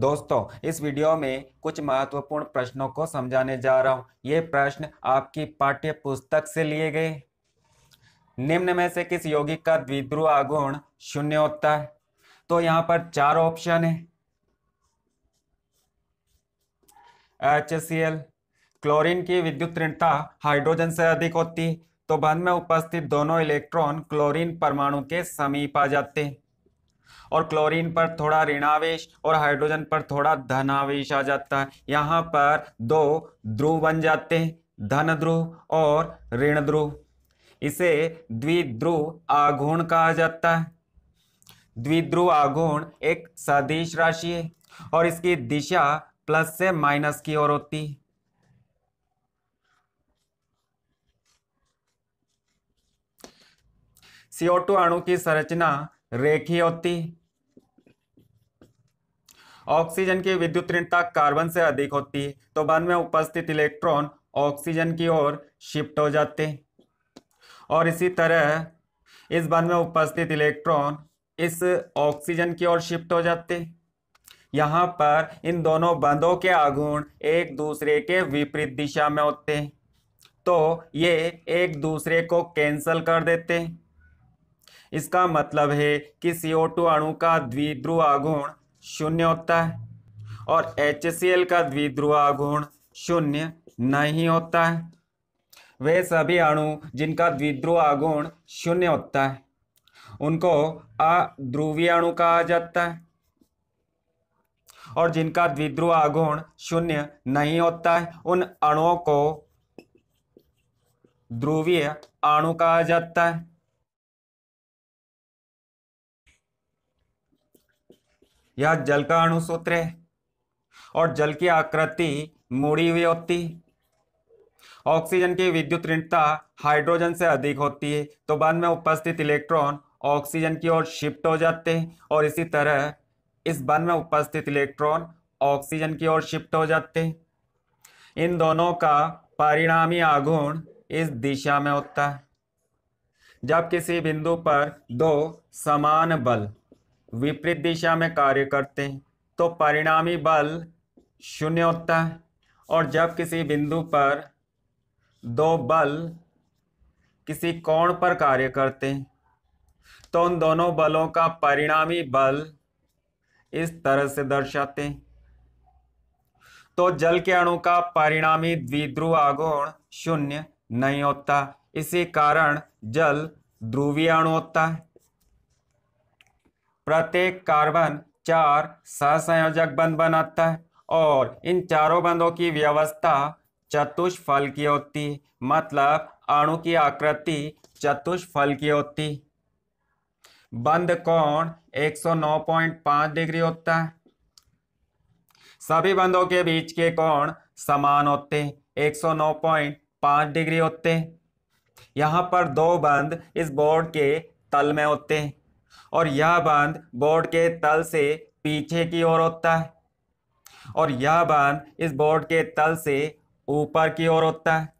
दोस्तों इस वीडियो में कुछ महत्वपूर्ण प्रश्नों को समझाने जा रहा हूँ ये प्रश्न आपकी पाठ्य पुस्तक से लिए गए निम्न में से किस यौगिक का द्विध्रुव आगुण शून्य होता है तो यहाँ पर चार ऑप्शन है एच सी एल क्लोरीन की विद्युत ऋणता हाइड्रोजन से अधिक होती है तो बंद में उपस्थित दोनों इलेक्ट्रॉन क्लोरीन परमाणु के समीप आ जाते हैं और क्लोरीन पर थोड़ा ऋणावेश और हाइड्रोजन पर थोड़ा धनावेश आ जाता है यहाँ पर दो ध्रुव बन जाते हैं धन ध्रुव और ऋण ध्रुव इसे द्विध्रुव आघूर्ण कहा जाता है द्विध्रुव आघूर्ण एक सदिश राशि है और इसकी दिशा प्लस से माइनस की ओर होती है सीओ टू अणु की संरचना रेखी होती ऑक्सीजन की विद्युत ऋणता कार्बन से अधिक होती है तो बाद में उपस्थित इलेक्ट्रॉन ऑक्सीजन की ओर शिफ्ट हो जाते और इसी तरह इस बंद में उपस्थित इलेक्ट्रॉन इस ऑक्सीजन की ओर शिफ्ट हो जाते यहाँ पर इन दोनों बंधों के आगुण एक दूसरे के विपरीत दिशा में होते तो ये एक दूसरे को कैंसल कर देते हैं इसका मतलब है कि सीओ टू अणु का द्विध्रुव आघूर्ण शून्य होता है और एच सी एल का द्विध्रुव आघूर्ण शून्य नहीं होता है वे सभी अणु जिनका द्विध्रुव आघूर्ण शून्य होता है उनको अध्रुवी अणु कहा जाता है और जिनका द्विध्रुव आघूर्ण शून्य नहीं होता है उन अणुओं को ध्रुवीय अणु कहा जाता है यह जल का अणुसूत्र है और जल की आकृति मुड़ी हुई होती है ऑक्सीजन की विद्युत ऋणता हाइड्रोजन से अधिक होती है तो बाद में उपस्थित इलेक्ट्रॉन ऑक्सीजन की ओर शिफ्ट हो जाते हैं और इसी तरह इस बंद में उपस्थित इलेक्ट्रॉन ऑक्सीजन की ओर शिफ्ट हो जाते हैं इन दोनों का परिणामी आघूर्ण इस दिशा में होता है जब किसी बिंदु पर दो समान बल विपरीत दिशा में कार्य करते हैं तो परिणामी बल शून्य होता है और जब किसी बिंदु पर दो बल किसी कोण पर कार्य करते हैं तो उन दोनों बलों का परिणामी बल इस तरह से दर्शाते हैं तो जल के अणु का परिणामी द्विध्रुव आगोण शून्य नहीं होता इसी कारण जल ध्रुवीय अणु होता है प्रत्येक कार्बन चार सहसंयोजक बंध बनाता है और इन चारों बंधों की व्यवस्था चतुष्फल की होती मतलब अणु की आकृति चतुष्फल की होती बंद कोण 109.5 डिग्री होता है सभी बंधों के बीच के कोण समान होते 109.5 डिग्री होते यहाँ पर दो बंद इस बोर्ड के तल में होते हैं और यह बांध बोर्ड के तल से पीछे की ओर होता है और यह बांध इस बोर्ड के तल से ऊपर की ओर होता है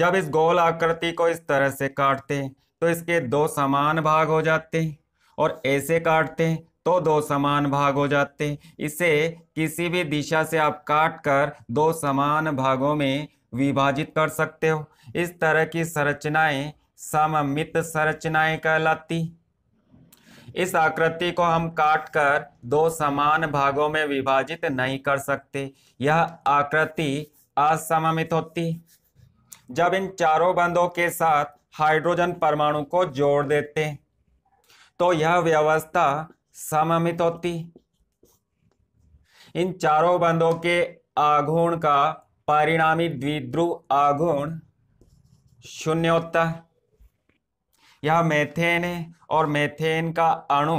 जब इस गोल आकृति को इस तरह से काटते तो इसके दो समान भाग हो जाते और ऐसे काटते तो दो समान भाग हो जाते इसे किसी भी दिशा से आप काट कर दो समान भागों में विभाजित कर सकते हो इस तरह की संरचनाएं सममित संरचनाएं कहलाती इस आकृति को हम काटकर दो समान भागों में विभाजित नहीं कर सकते यह आकृति असममित होती जब इन चारों बंधों के साथ हाइड्रोजन परमाणु को जोड़ देते तो यह व्यवस्था सममित होती इन चारों बंधों के आघूर्ण का परिणामी द्विध्रुव आगुण शून्य होता है यह मेथेन है और मेथेन का अणु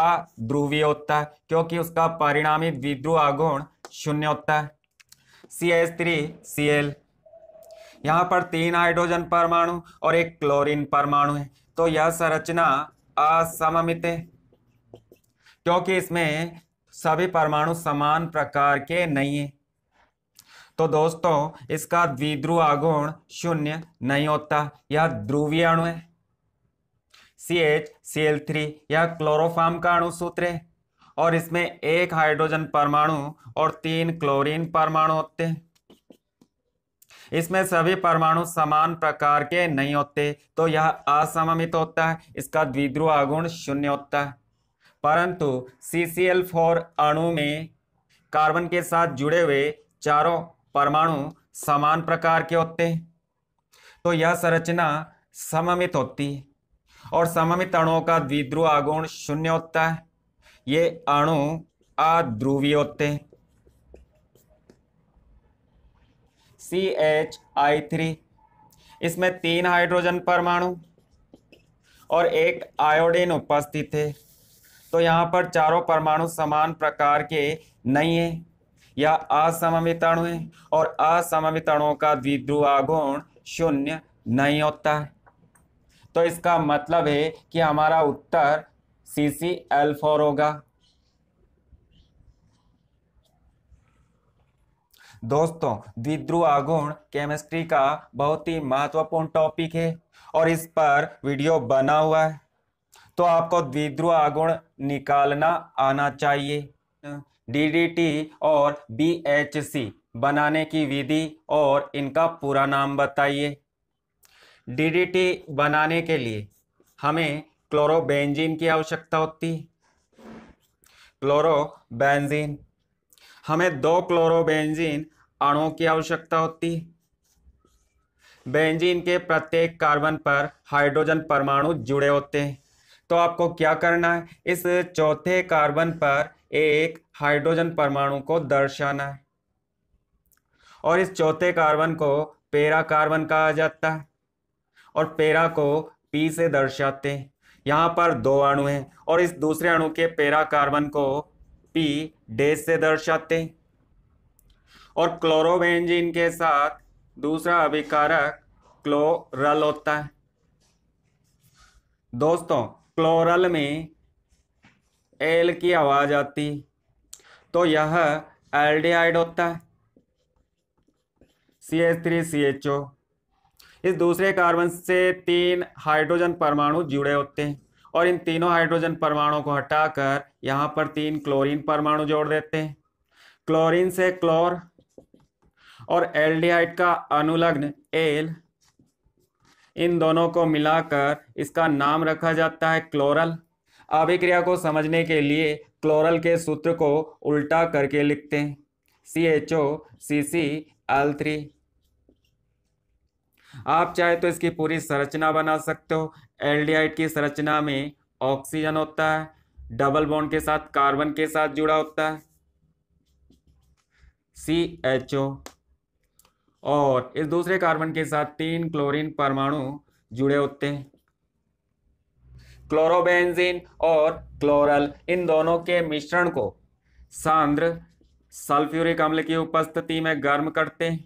अध्रुवीय होता है क्योंकि उसका परिणामी द्विध्रुव आगुण शून्य होता है C S three C L यहाँ पर तीन हाइड्रोजन परमाणु और एक क्लोरीन परमाणु है तो यह संरचना असममित है क्योंकि इसमें सभी परमाणु समान प्रकार के नहीं है तो दोस्तों इसका द्विध्रुव आगुण शून्य नहीं होता यह ध्रुवीय अणु है C H C L three यह क्लोरोफार्म का अणु सूत्र है और इसमें एक हाइड्रोजन परमाणु और तीन क्लोरीन परमाणु होते हैं इसमें सभी परमाणु समान प्रकार के नहीं होते तो यह असममित होता है इसका द्विध्रुव आगुण शून्य होता है परंतु सी सी एल फोर अणु में कार्बन के साथ जुड़े हुए चारों परमाणु समान प्रकार के होते हैं तो यह संरचना सममित होती है और सममित अणुओं का द्विध्रुव आगुण शून्य होता है ये अणु अध्रुवीय होते हैं सी एच आई थ्री इसमें तीन हाइड्रोजन परमाणु और एक आयोडीन उपस्थित है तो यहाँ पर चारों परमाणु समान प्रकार के नहीं है या असाममिक अणु है और असाममिक अणुओं का आगुण शून्य नहीं होता है तो इसका मतलब है कि हमारा उत्तर सी सी एल फोर होगा दोस्तों आगुण केमिस्ट्री का बहुत ही महत्वपूर्ण टॉपिक है और इस पर वीडियो बना हुआ है तो आपको आगुण निकालना आना चाहिए डीडीटी और बीएचसी बनाने की विधि और इनका पूरा नाम बताइए डीडीटी बनाने के लिए हमें क्लोरोबेंजीन की आवश्यकता होती क्लोरोबेंजीन हमें दो क्लोरोबेंजीन अणुओं की आवश्यकता होती बेंजीन के प्रत्येक कार्बन पर हाइड्रोजन परमाणु जुड़े होते हैं तो आपको क्या करना है इस चौथे कार्बन पर एक हाइड्रोजन परमाणु को दर्शाना है और इस चौथे कार्बन को पेरा कार्बन कहा जाता है और पेरा को पी से दर्शाते हैं यहाँ पर दो अणु हैं और इस दूसरे अणु के पेरा कार्बन को पी डेस से दर्शाते हैं और क्लोरोबेंजीन के साथ दूसरा अभिकारक क्लोरल होता है दोस्तों क्लोरल में एल की आवाज़ आती तो यह एल्डिहाइड होता है C H three C H O इस दूसरे कार्बन से तीन हाइड्रोजन परमाणु जुड़े होते हैं और इन तीनों हाइड्रोजन परमाणुओं को हटाकर यहां पर तीन क्लोरीन परमाणु जोड़ देते हैं क्लोरीन से क्लोर और एल्डिहाइड का अनुलग्न एल इन दोनों को मिलाकर इसका नाम रखा जाता है क्लोरल अभिक्रिया को समझने के लिए क्लोरल के सूत्र को उल्टा करके लिखते हैं C H O C C L three आप चाहे तो इसकी पूरी संरचना बना सकते हो एल्डिहाइड की संरचना में ऑक्सीजन होता है डबल बॉन्ड के साथ कार्बन के साथ जुड़ा होता है सी एच ओ और इस दूसरे कार्बन के साथ तीन क्लोरीन परमाणु जुड़े होते हैं क्लोरोबेंजीन और क्लोरल इन दोनों के मिश्रण को सांद्र सल्फ्यूरिक अम्ल की उपस्थिति में गर्म करते हैं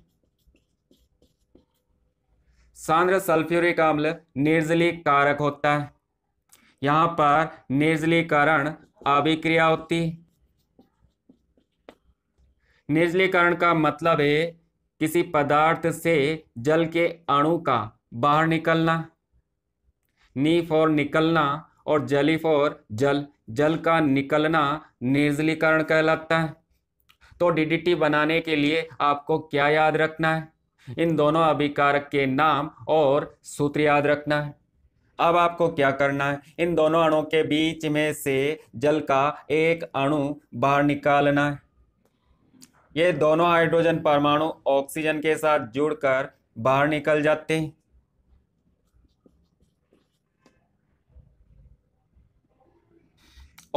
सांद्र सल्फ्यूरिक अम्ल निर्जली कारक होता है यहां पर निर्जलीकरण अभिक्रिया होती निर्जलीकरण का मतलब है किसी पदार्थ से जल के अणु का बाहर निकलना नी फॉर निकलना और जली फॉर जल जल का निकलना निर्जलीकरण कहलाता है तो डीडीटी बनाने के लिए आपको क्या याद रखना है इन दोनों अभिकारक के नाम और सूत्र याद रखना है अब आपको क्या करना है इन दोनों अणु के बीच में से जल का एक अणु बाहर निकालना है ये दोनों हाइड्रोजन परमाणु ऑक्सीजन के साथ जुड़कर बाहर निकल जाते हैं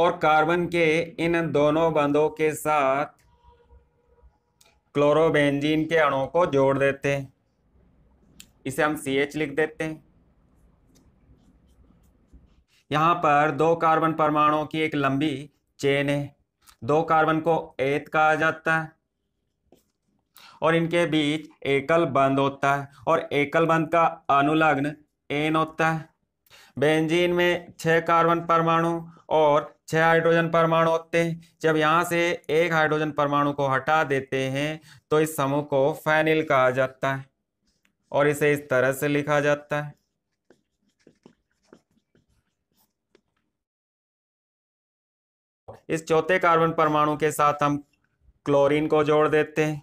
और कार्बन के इन दोनों बंदों के साथ क्लोरोबेंजीन के अणों को जोड़ देते हैं इसे हम सी एच लिख देते हैं यहाँ पर दो कार्बन परमाणुओं की एक लंबी चेन है दो कार्बन को एत कहा जाता है और इनके बीच एकल बंद होता है और एकल बंद का अनुलग्न एन होता है बेंजीन में छः कार्बन परमाणु और छः हाइड्रोजन परमाणु होते हैं जब यहाँ से एक हाइड्रोजन परमाणु को हटा देते हैं तो इस समूह को फैनिल कहा जाता है और इसे इस तरह से लिखा जाता है इस चौथे कार्बन परमाणु के साथ हम क्लोरीन को जोड़ देते हैं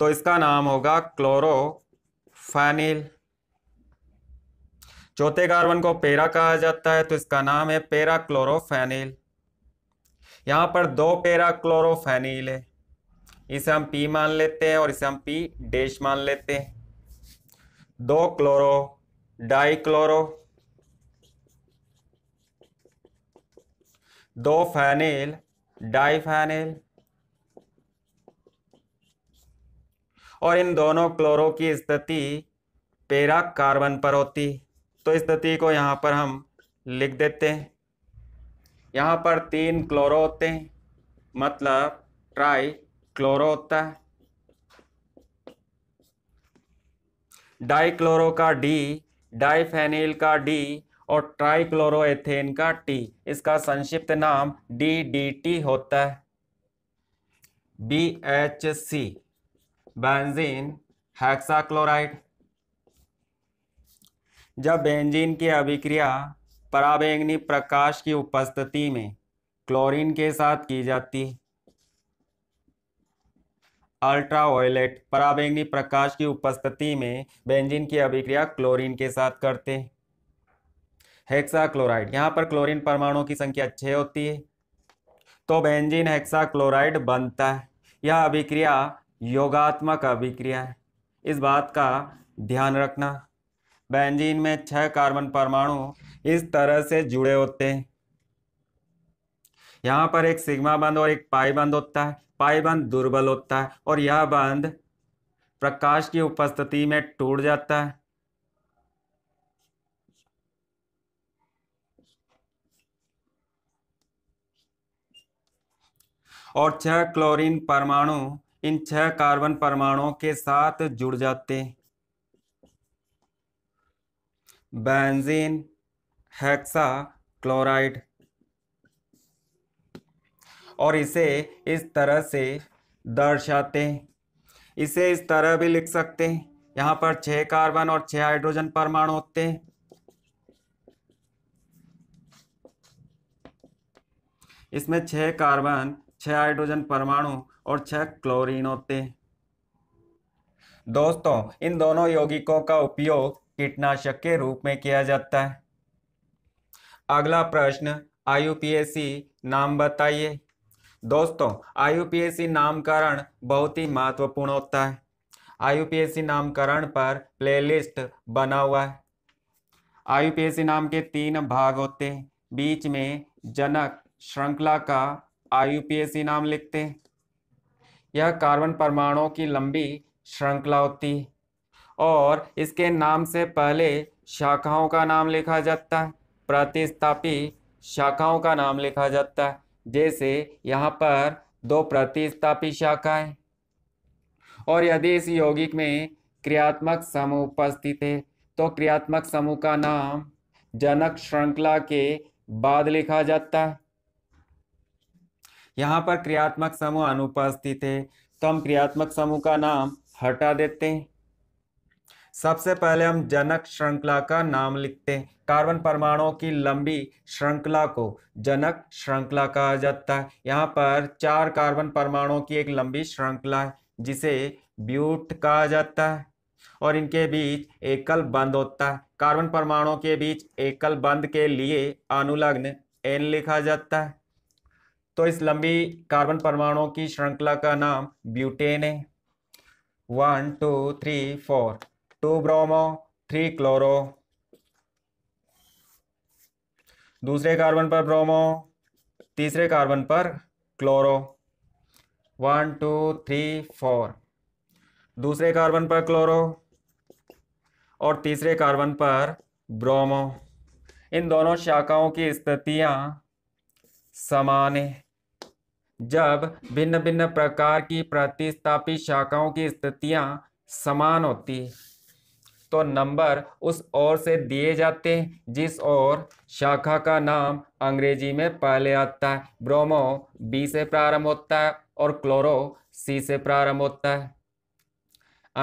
तो इसका नाम होगा क्लोरोफेनिल चौथे कार्बन को पेरा कहा जाता है तो इसका नाम है पेरा क्लोरोफेनिल यहां पर दो पेरा क्लोरोफेनिल है इसे हम पी मान लेते हैं और इसे हम पी डेश मान लेते हैं दो क्लोरो डाई क्लोरो दो फैनिल डाइफेनिल और इन दोनों क्लोरो की स्थिति पेरा कार्बन पर होती है तो इस स्थिति को यहाँ पर हम लिख देते हैं यहाँ पर तीन क्लोरो होते हैं मतलब ट्राई क्लोरो होता है क्लोरो का डी डाइफेनिल का डी और ट्राइक्लोरोएथेन का टी इसका संक्षिप्त नाम डी डी टी होता है B H C benzene hexachloride जब बेंजीन की अभिक्रिया पराबैंगनी प्रकाश की उपस्थिति में क्लोरीन के साथ की जाती अल्ट्रा वायलेट पराबैंगनी प्रकाश की उपस्थिति में बेंजीन की अभिक्रिया क्लोरीन के साथ करते हेक्सा क्लोराइड यहाँ पर क्लोरीन परमाणुओं की संख्या छः होती है तो बेंजीन हेक्सा क्लोराइड बनता है यह अभिक्रिया योगात्मक अभिक्रिया है इस बात का ध्यान रखना बेंजीन में छह कार्बन परमाणु इस तरह से जुड़े होते हैं यहां पर एक सिग्मा बंद और एक पाई बंद होता है पाई बंद दुर्बल होता है और यह बंद प्रकाश की उपस्थिति में टूट जाता है और छह क्लोरीन परमाणु इन छह कार्बन परमाणुओं के साथ जुड़ जाते हैं बेंजीन हेक्सा क्लोराइड और इसे इस तरह से दर्शाते हैं इसे इस तरह भी लिख सकते हैं यहाँ पर छह कार्बन और छह हाइड्रोजन परमाणु होते हैं इसमें छह कार्बन छह हाइड्रोजन परमाणु और छह क्लोरीन होते हैं दोस्तों इन दोनों यौगिकों का उपयोग कीटनाशक के रूप में किया जाता है अगला प्रश्न आयु नाम बताइए दोस्तों आयु नामकरण बहुत ही महत्वपूर्ण होता है आयु नामकरण पर प्लेलिस्ट बना हुआ है आयु नाम के तीन भाग होते हैं बीच में जनक श्रृंखला का आयु नाम लिखते हैं यह कार्बन परमाणुओं की लंबी श्रृंखला होती है और इसके नाम से पहले शाखाओं का नाम लिखा जाता है प्रतिस्थापी शाखाओं का नाम लिखा जाता है जैसे यहाँ पर दो प्रतिस्थापी शाखाएं और यदि इस यौगिक में क्रियात्मक समूह उपस्थित है तो क्रियात्मक समूह का नाम जनक श्रृंखला के बाद लिखा जाता है यहाँ पर क्रियात्मक समूह अनुपस्थित है तो हम क्रियात्मक समूह का नाम हटा देते हैं सबसे पहले हम जनक श्रृंखला का नाम लिखते हैं कार्बन परमाणुओं की लंबी श्रृंखला को जनक श्रृंखला कहा जाता है यहाँ पर चार कार्बन परमाणुओं की एक लंबी श्रृंखला है जिसे ब्यूट कहा जाता है और इनके बीच एकल बंद होता है कार्बन परमाणुओं के बीच एकल बंद के लिए अनुलग्न एन लिखा जाता है तो इस लंबी कार्बन परमाणुओं की श्रृंखला का नाम ब्यूटेन है one two three four two bromo three chloro दूसरे कार्बन पर ब्रोमो तीसरे कार्बन पर chloro one two three four दूसरे कार्बन पर क्लोरो और तीसरे कार्बन पर ब्रोमो इन दोनों शाखाओं की स्थितियां समान है जब भिन्न भिन्न प्रकार की प्रतिस्थापित शाखाओं की स्थितियां समान होती तो नंबर उस और से दिए जाते हैं जिस और शाखा का नाम अंग्रेजी में पहले आता है ब्रोमो बी से प्रारंभ होता है और क्लोरो सी से प्रारंभ होता है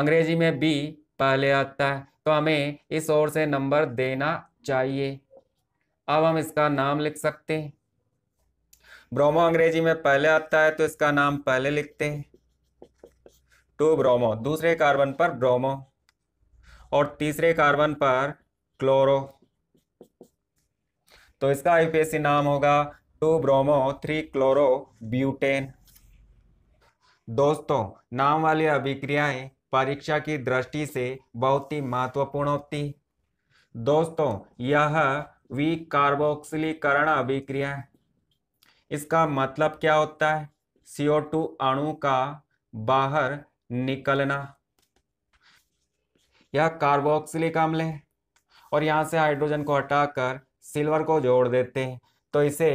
अंग्रेजी में बी पहले आता है तो हमें इस ओर से नंबर देना चाहिए अब हम इसका नाम लिख सकते हैं ब्रोमो अंग्रेजी में पहले आता है तो इसका नाम पहले लिखते हैं टू ब्रोमो दूसरे कार्बन पर ब्रोमो और तीसरे कार्बन पर क्लोरो तो इसका आईपीएससी नाम होगा two bromo three chloro butane दोस्तों नाम वाली अभिक्रियाएं परीक्षा की दृष्टि से बहुत ही महत्वपूर्ण होती दोस्तों यह वीक कार्बोक्सिलीकरण अभिक्रिया है इसका मतलब क्या होता है सीओ टू अणु का बाहर निकलना या कार्बोक्सिलिक अम्ल है और यहाँ से हाइड्रोजन को हटाकर सिल्वर को जोड़ देते हैं तो इसे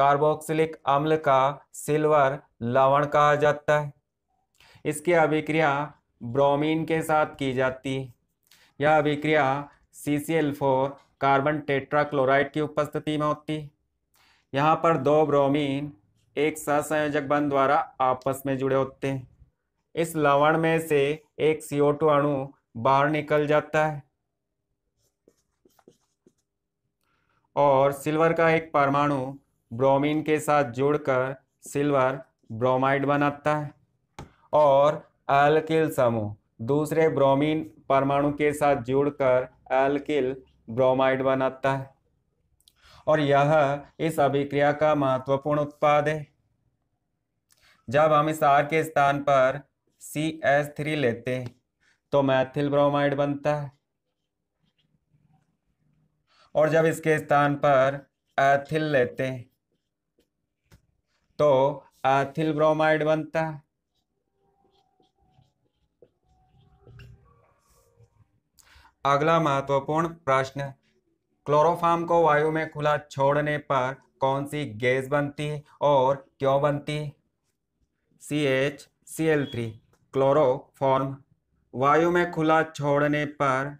कार्बोक्सिलिक अम्ल का सिल्वर लवण कहा जाता है इसकी अभिक्रिया ब्रोमीन के साथ की जाती है यह अभिक्रिया C C L four carbon tetrachloride की उपस्थिति में होती है यहाँ पर दो ब्रोमीन एक सहसंयोजक बंध द्वारा आपस में जुड़े होते हैं इस लवण में से एक CO2 अणु बाहर निकल जाता है और सिल्वर का एक परमाणु ब्रोमीन के साथ जोड़कर सिल्वर ब्रोमाइड बनाता है और एल्किल समूह दूसरे ब्रोमीन परमाणु के साथ जोड़कर एल्किल ब्रोमाइड बनाता है और यह इस अभिक्रिया का महत्वपूर्ण उत्पाद है जब हम इस आर के स्थान पर सी एस थ्री लेते हैं तो मैथिल ब्रोमाइड बनता है और जब इसके स्थान पर एथिल लेते हैं तो एथिल ब्रोमाइड बनता है अगला महत्वपूर्ण प्रश्न क्लोरोफार्म को वायु में खुला छोड़ने पर कौन सी गैस बनती है और क्यों बनती है C H C L three chloroform वायु में खुला छोड़ने पर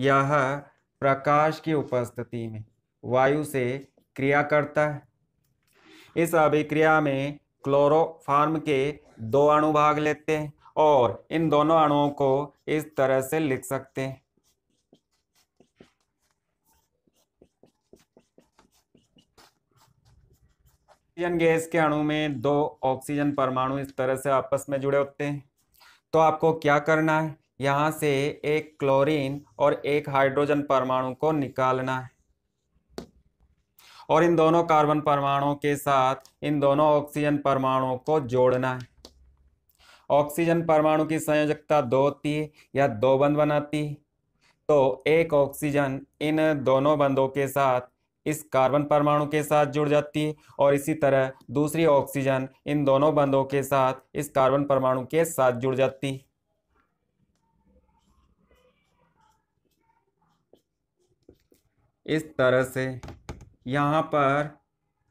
यह प्रकाश की उपस्थिति में वायु से क्रिया करता है इस अभिक्रिया में क्लोरोफार्म के दो अणु भाग लेते हैं और इन दोनों अणुओं को इस तरह से लिख सकते हैं ऑक्सीजन गैस के अणु में दो ऑक्सीजन परमाणु इस तरह से आपस में जुड़े होते हैं तो आपको क्या करना है यहाँ से एक क्लोरीन और एक हाइड्रोजन परमाणु को निकालना है और इन दोनों कार्बन परमाणुओं के साथ इन दोनों ऑक्सीजन परमाणुओं को जोड़ना है ऑक्सीजन परमाणु की संयोजकता दो होती है या दो बंद बनाती है तो एक ऑक्सीजन इन दोनों बंदों के साथ इस कार्बन परमाणु के साथ जुड़ जाती है और इसी तरह दूसरी ऑक्सीजन इन दोनों बंधों के साथ इस कार्बन परमाणु के साथ जुड़ जाती है इस तरह से यहाँ पर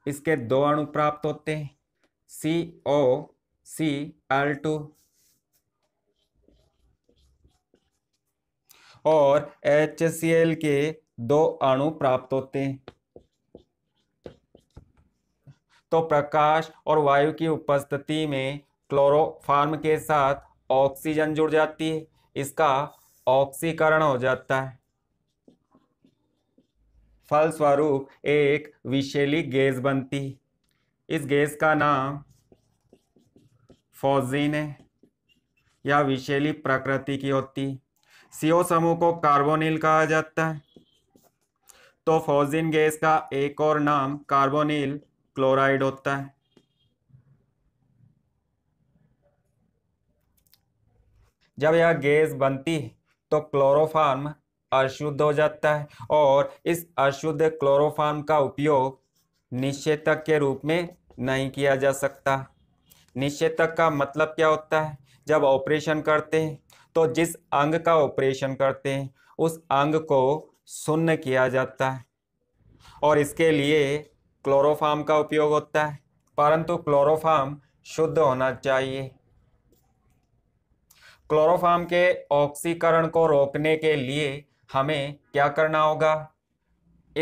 इसके दो अणु प्राप्त होते हैं C O C L two और एच सी एल के दो अणु प्राप्त होते हैं तो प्रकाश और वायु की उपस्थिति में क्लोरोफार्म के साथ ऑक्सीजन जुड़ जाती है इसका ऑक्सीकरण हो जाता है फलस्वरूप एक विषैली गैस बनती इस गैस का नाम फोजिन है या विषैली प्रकृति की होती सीओ समूह को कार्बोनिल कहा जाता है तो फोजिन गैस का एक और नाम कार्बोनिल क्लोराइड होता है जब यह गैस बनती तो क्लोरोफार्म अशुद्ध हो जाता है और इस अशुद्ध क्लोरोफार्म का उपयोग निषेधक के रूप में नहीं किया जा सकता निषेधक का मतलब क्या होता है जब ऑपरेशन करते हैं तो जिस अंग का ऑपरेशन करते हैं उस अंग को शून्य किया जाता है और इसके लिए क्लोरोफार्म का उपयोग होता है परंतु क्लोरोफार्म शुद्ध होना चाहिए क्लोरोफार्म के ऑक्सीकरण को रोकने के लिए हमें क्या करना होगा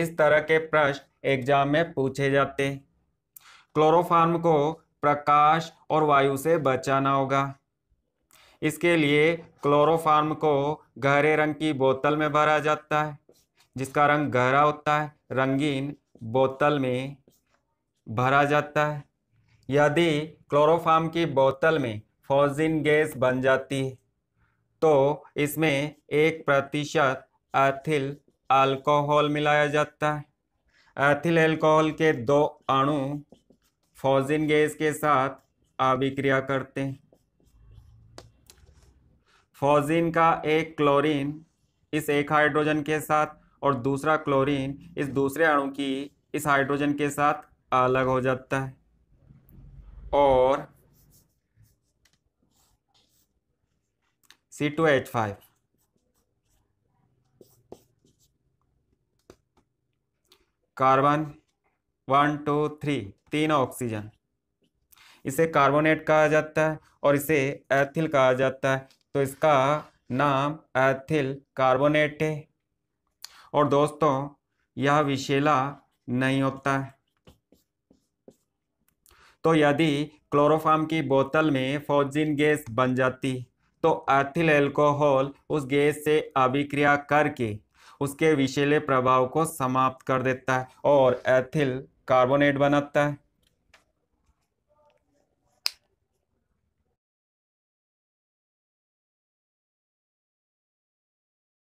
इस तरह के प्रश्न एग्जाम में पूछे जाते क्लोरोफार्म को प्रकाश और वायु से बचाना होगा इसके लिए क्लोरोफार्म को गहरे रंग की बोतल में भरा जाता है जिसका रंग गहरा होता है रंगीन बोतल में भरा जाता है यदि क्लोरोफार्म की बोतल में फोजिन गैस बन जाती है तो इसमें एक प्रतिशत एथिल अल्कोहल मिलाया जाता है एथिल अल्कोहल के दो अणु फोजिन गैस के साथ अभिक्रिया करते हैं फोजिन का एक क्लोरीन इस एक हाइड्रोजन के साथ और दूसरा क्लोरीन इस दूसरे अणु की इस हाइड्रोजन के साथ अलग हो जाता है और C two H five carbon one two three तीन ऑक्सीजन इसे कार्बोनेट कहा जाता है और इसे एथिल कहा जाता है तो इसका नाम एथिल कार्बोनेट है और दोस्तों यह विशेला नहीं होता है तो यदि क्लोरोफार्म की बोतल में फोजिन गैस बन जाती तो एथिल एल्कोहल उस गैस से अभिक्रिया करके उसके विशेले प्रभाव को समाप्त कर देता है और एथिल कार्बोनेट बनाता है